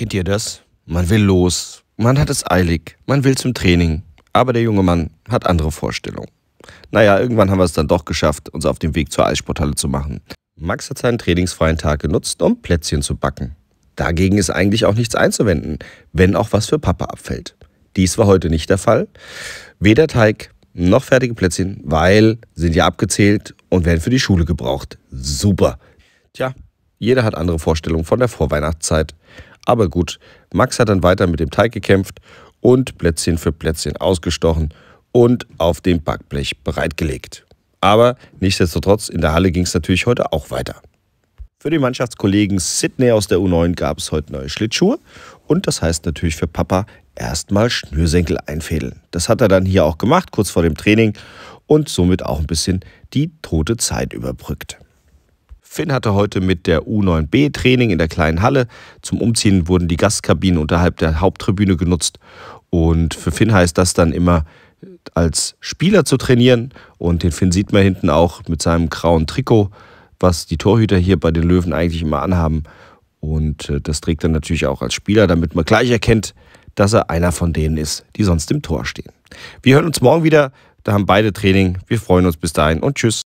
Kennt ihr das? Man will los, man hat es eilig, man will zum Training, aber der junge Mann hat andere Vorstellungen. Naja, irgendwann haben wir es dann doch geschafft, uns auf dem Weg zur Eissporthalle zu machen. Max hat seinen trainingsfreien Tag genutzt, um Plätzchen zu backen. Dagegen ist eigentlich auch nichts einzuwenden, wenn auch was für Papa abfällt. Dies war heute nicht der Fall. Weder Teig noch fertige Plätzchen, weil sind ja abgezählt und werden für die Schule gebraucht. Super. Tja, jeder hat andere Vorstellungen von der Vorweihnachtszeit. Aber gut, Max hat dann weiter mit dem Teig gekämpft und Plätzchen für Plätzchen ausgestochen und auf dem Backblech bereitgelegt. Aber nichtsdestotrotz, in der Halle ging es natürlich heute auch weiter. Für den Mannschaftskollegen Sydney aus der U9 gab es heute neue Schlittschuhe und das heißt natürlich für Papa erstmal Schnürsenkel einfädeln. Das hat er dann hier auch gemacht, kurz vor dem Training und somit auch ein bisschen die tote Zeit überbrückt. Finn hatte heute mit der U9B Training in der kleinen Halle. Zum Umziehen wurden die Gastkabinen unterhalb der Haupttribüne genutzt. Und für Finn heißt das dann immer, als Spieler zu trainieren. Und den Finn sieht man hinten auch mit seinem grauen Trikot, was die Torhüter hier bei den Löwen eigentlich immer anhaben. Und äh, das trägt er natürlich auch als Spieler, damit man gleich erkennt, dass er einer von denen ist, die sonst im Tor stehen. Wir hören uns morgen wieder. Da haben beide Training. Wir freuen uns bis dahin und tschüss.